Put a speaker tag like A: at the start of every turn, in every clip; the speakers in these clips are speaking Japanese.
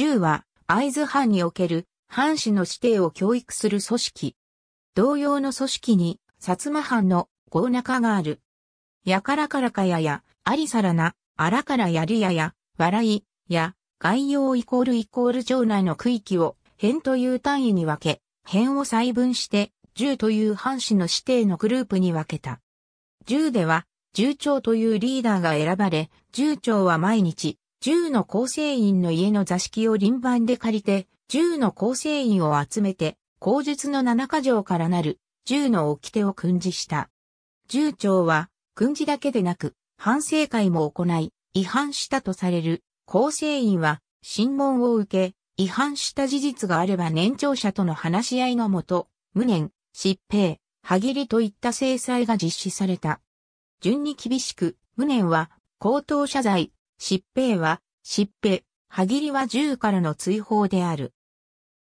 A: 銃
B: は、会津藩における、藩士の指定を教育する組織。同様の組織に、薩摩藩の豪中がある。やからからかやや、ありさらな、あらからやりやや、笑い、や、概要イコールイコール町内の区域を、辺という単位に分け、辺を細分して、10という藩士の指定のグループに分けた。銃では、銃長というリーダーが選ばれ、銃長は毎日、銃の構成員の家の座敷を輪番で借りて、銃の構成員を集めて、口述の七か条からなる、銃の掟を訓示した。銃長は、訓示だけでなく、反省会も行い、違反したとされる、構成員は、審問を受け、違反した事実があれば年長者との話し合いのもと、無念、疾病、歯切りといった制裁が実施された。順に厳しく、無念は、口頭謝罪、疾病は、疾病、歯切りは銃からの追放である。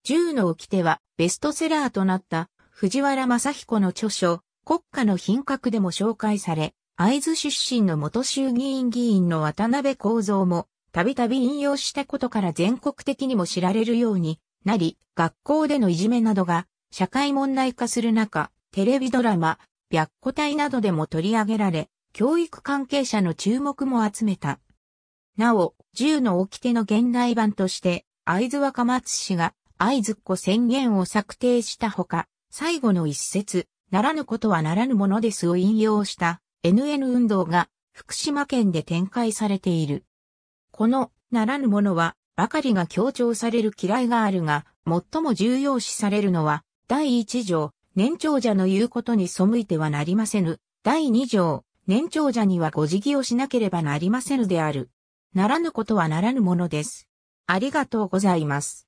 B: 銃の掟はベストセラーとなった藤原正彦の著書、国家の品格でも紹介され、会津出身の元衆議院議員の渡辺幸三も、たびたび引用したことから全国的にも知られるようになり、学校でのいじめなどが社会問題化する中、テレビドラマ、白虎隊などでも取り上げられ、教育関係者の注目も集めた。なお、銃の掟の現代版として、会津若松氏が会津っ子宣言を策定したほか、最後の一節、ならぬことはならぬものですを引用した NN 運動が福島県で展開されている。このならぬものはばかりが強調される嫌いがあるが、最も重要視されるのは第一条、年長者の言うことに背いてはなりませぬ。第二条、年長者にはご辞儀をしなければなりませぬである。ならぬことはならぬものです。ありがとうござ
A: います。